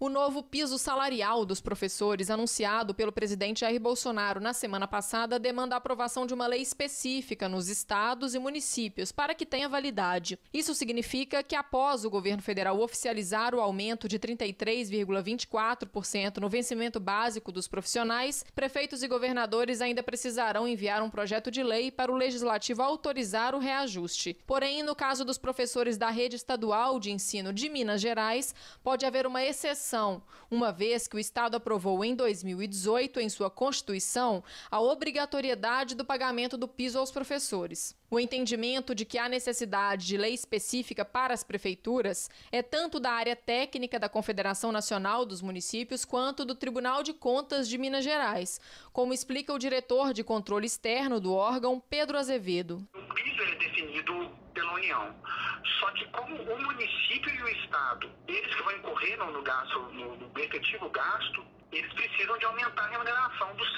O novo piso salarial dos professores, anunciado pelo presidente Jair Bolsonaro na semana passada, demanda a aprovação de uma lei específica nos estados e municípios para que tenha validade. Isso significa que, após o governo federal oficializar o aumento de 33,24% no vencimento básico dos profissionais, prefeitos e governadores ainda precisarão enviar um projeto de lei para o legislativo autorizar o reajuste. Porém, no caso dos professores da rede estadual de ensino de Minas Gerais, pode haver uma exceção educação, uma vez que o Estado aprovou em 2018, em sua Constituição, a obrigatoriedade do pagamento do piso aos professores. O entendimento de que há necessidade de lei específica para as prefeituras é tanto da área técnica da Confederação Nacional dos Municípios quanto do Tribunal de Contas de Minas Gerais, como explica o diretor de controle externo do órgão, Pedro Azevedo. O piso é definido na União. Só que como o município e o Estado, eles que vão incorrer no, gasto, no, no efetivo gasto, eles precisam de aumentar a remuneração dos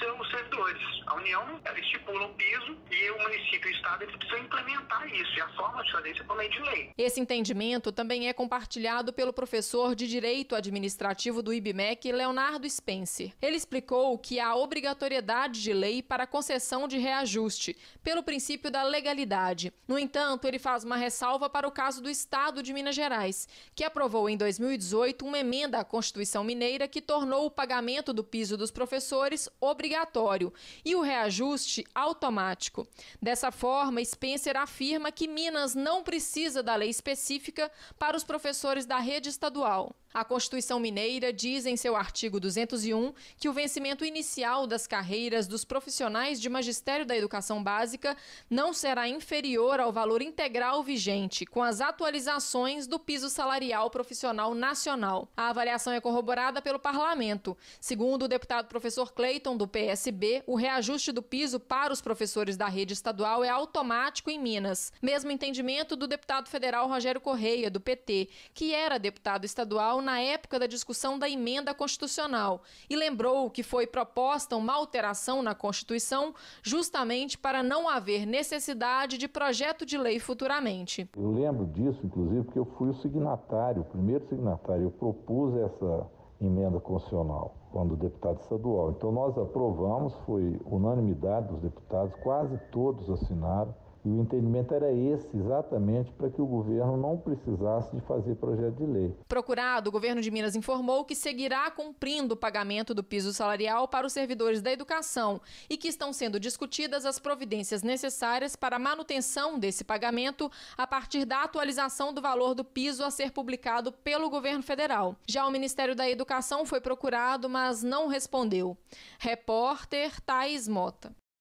União ela estipula um piso e o município e o Estado eles precisam implementar isso. E a forma de fazer isso é por meio de lei. Esse entendimento também é compartilhado pelo professor de Direito Administrativo do IBMEC, Leonardo Spencer. Ele explicou que há obrigatoriedade de lei para concessão de reajuste, pelo princípio da legalidade. No entanto, ele faz uma ressalva para o caso do Estado de Minas Gerais, que aprovou em 2018 uma emenda à Constituição Mineira que tornou o pagamento do piso dos professores obrigatório e o reajuste reajuste automático. Dessa forma, Spencer afirma que Minas não precisa da lei específica para os professores da rede estadual. A Constituição Mineira diz em seu artigo 201 que o vencimento inicial das carreiras dos profissionais de magistério da educação básica não será inferior ao valor integral vigente, com as atualizações do piso salarial profissional nacional. A avaliação é corroborada pelo parlamento. Segundo o deputado professor Clayton do PSB, o reajuste reajuste do piso para os professores da rede estadual é automático em Minas. Mesmo entendimento do deputado federal Rogério Correia, do PT, que era deputado estadual na época da discussão da emenda constitucional e lembrou que foi proposta uma alteração na Constituição justamente para não haver necessidade de projeto de lei futuramente. Eu lembro disso, inclusive, porque eu fui o signatário, o primeiro signatário. Eu propus essa emenda constitucional, quando deputado estadual. Então nós aprovamos, foi unanimidade dos deputados, quase todos assinaram. E o entendimento era esse, exatamente, para que o governo não precisasse de fazer projeto de lei. Procurado, o governo de Minas informou que seguirá cumprindo o pagamento do piso salarial para os servidores da educação e que estão sendo discutidas as providências necessárias para a manutenção desse pagamento a partir da atualização do valor do piso a ser publicado pelo governo federal. Já o Ministério da Educação foi procurado, mas não respondeu. Repórter Thais Mota.